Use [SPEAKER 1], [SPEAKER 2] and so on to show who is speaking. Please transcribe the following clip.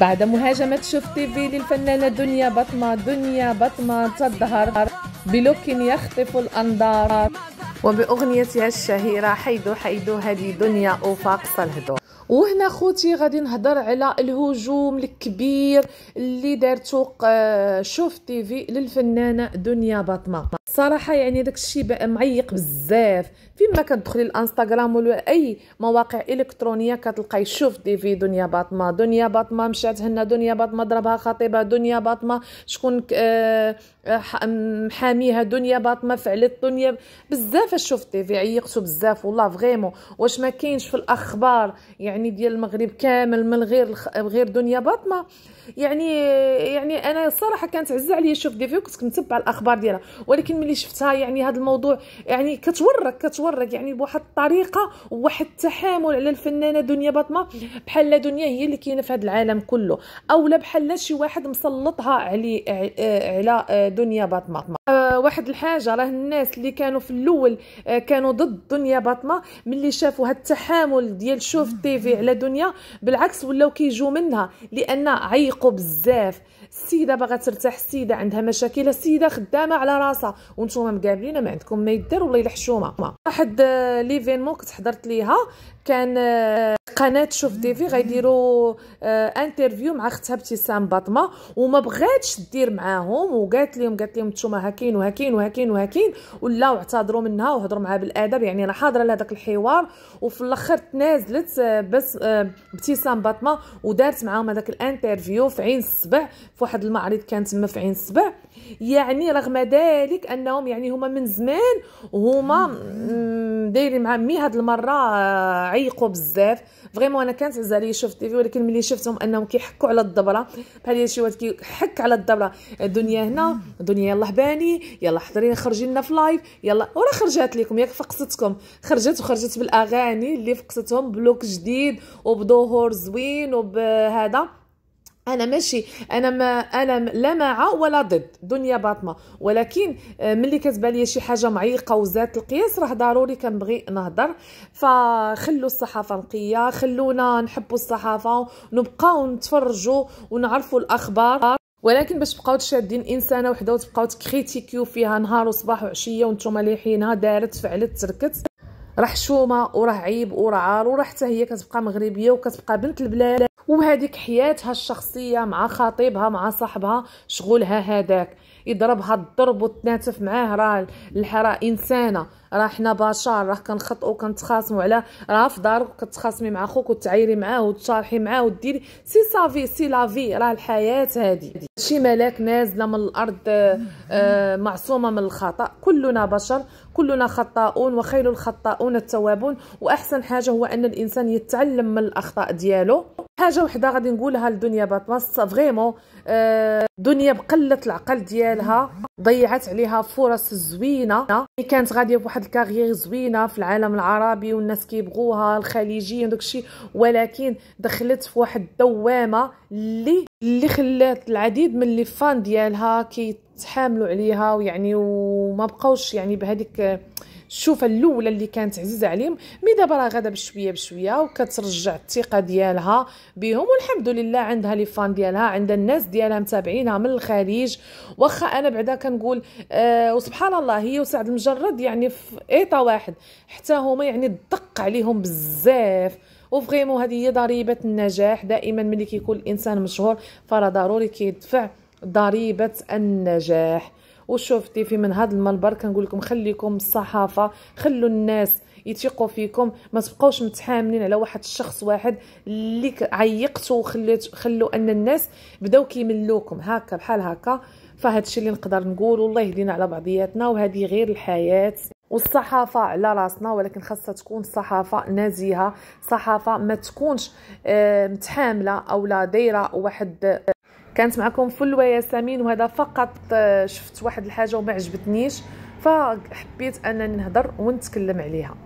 [SPEAKER 1] بعد مهاجمة شوف في للفنانة دنيا بطمة دنيا بطمة تظهر بلوك يخطف الأنظار وبأغنيتها الشهيرة حيدو حيدو هذه دنيا أوفاق صلهدو وهنا خوتي غادي نهضر على الهجوم الكبير اللي دارتو آه، شوف تيفي للفنانه دنيا بطمه صراحه يعني داك الشيء معيق بزاف فيما كتدخلي الانستغرام ولا اي مواقع الكترونيه كتلقاي شوف دي في دنيا باطمه دنيا باطمه مشات هنا دنيا باطمه ضربها خطيبها دنيا باطمه شكون آه، محاميها دنيا باطمه فعلت دنيا بزاف شوف دي في عيقتو بزاف والله فريمون واش ما كاينش في الاخبار يعني ديال المغرب كامل من غير غير دنيا باطمه يعني يعني انا الصراحه كانت عزه عليا شوف دي في كنت كنتبع الاخبار ديالها ولكن ملي شفتها يعني هذا الموضوع يعني كتورك كتورك يعني بواحد الطريقه وواحد التحامل على الفنانه دنيا بطمه بحال دنيا هي اللي كاينه في هذا العالم كله اولا بحال شي واحد مسلطها علي آه، على آه، دنيا بطمه واحد الحاجه راه الناس اللي كانوا في الاول آه، كانوا ضد دنيا باطنه ملي شافوا هاد التحامل ديال شوف تي في على دنيا بالعكس ولاو كيجوا منها لان عيقوا بزاف السيده باغا ترتاح السيده عندها مشاكل السيده خدامه على راسها وانتم مقابلين ما عندكم ما يدار والله الا حشومه واحد آه، ليفينمون كنت حضرت ليها كان آه، قناه شوف تي في غيديروا انترفيو مع اختها ابتسام باطمه وما بغاتش دير معاهم وقالت لهم قالت لهم انتم هاكين وهكين وهكين وهكين ولا اعتذروا منها وهضروا معها بالادب يعني انا حاضره لهذاك الحوار وفي الاخر تنازلت آه، بس آه، ابتسام باطمه ودارت معاهم هذاك الانترفيو في عين السبع في واحد المعرض كان تما في عين السبع يعني رغم ذلك انهم يعني هما من زمان هما دايرين مع مي هاد المره آه، عيقوا بزاف فريمون انا كانت عزا عليا شفت تيفي ولكن ملي شفتهم انهم كيحكوا على الدبره بحال شي واحد كيحك على الدبره الدنيا هنا الدنيا يلا باني يلا حضرين خرجي لنا في لايف يلا ورا خرجات لكم ياك فقصتكم خرجت وخرجت بالاغاني اللي فقصتهم بلوك جديد وبظهور زوين وبهذا انا ماشي انا ما انا لا مع ولا ضد دنيا باطمه ولكن آه، ملي كتبان لي شي حاجه معيقه وزاد القياس راه ضروري كنبغي نهضر فخلوا الصحافه نقيه خلونا نحبوا الصحافه ونبقاو نتفرجوا ونعرفوا الاخبار ولكن باش تبقاو شادين انسانه وحده وتبقاو تكريتيكيو فيها نهار وصباح وعشيه وانتم لايحينها دارت فعلت تركت راه حشومه وراه عيب وراه عار وراه حتى هي كتبقى مغربيه وكتبقى بنت البلاد وهذيك حياتها الشخصيه مع خطيبها مع صاحبها شغلها هذاك يضربها الضرب وتناتف معاه راه راه انسانه راه حنا بشر راه كنخطئوا كنتخاصموا على راه في دارك كتخاصمي مع خوك وتعايري معاه وتشارحي معاه وديري سي سافي سي لافي راه الحياه هادي شي ملاك نازله من الارض آه، آه، معصومه من الخطا كلنا بشر كلنا خطاؤون وخير الخطاؤون التوابون واحسن حاجه هو ان الانسان يتعلم من الاخطاء ديالو حاجه وحده غادي نقولها لدنيا باتماس فريمون آه، دنيا بقله العقل ديالها ضيعت عليها فرص زوينه اللي كانت غاديه بواحد الكارير زوينه في العالم العربي والناس كيبغوها الخليجيين داكشي ولكن دخلت في واحد الدوامه اللي اللي خلات العديد من اللي فان ديالها كيتحاملوا عليها ويعني وما بقاوش يعني بهذيك الشوفه الاولى اللي كانت عزيزه عليهم مي دابا راه غاده بشويه بشويه وكترجع الثقه ديالها بهم والحمد لله عندها لي فان ديالها عندها الناس ديالها متابعينها من الخارج واخا انا بعدا كنقول آه وسبحان الله هي وسعد المجرد يعني في ايطا واحد حتى هما يعني دق عليهم بزاف وفغيمون هذه هي ضريبه النجاح دائما ملي كيكون الانسان مشهور فراه ضروري كيدفع ضريبه النجاح وشوفتي في من هذا المنبر كنقول لكم خليكم الصحافه خلوا الناس يتيقوا فيكم ما تبقاوش متحاملين على واحد الشخص واحد اللي عيقتو وخليت خلو ان الناس بداو كيملوكم هكا بحال هكا فهذا الشيء اللي نقدر نقول والله يهدينا على بعضياتنا وهذه غير الحياه والصحافه على راسنا ولكن خاصها تكون صحافه نزيهه صحافه ما تكونش آه، متحامله او لا دايره واحد آه، كانت معكم فل ياسمين وهذا فقط آه، شفت واحد الحاجه وما عجبتنيش فحبيت انني نهضر ونتكلم عليها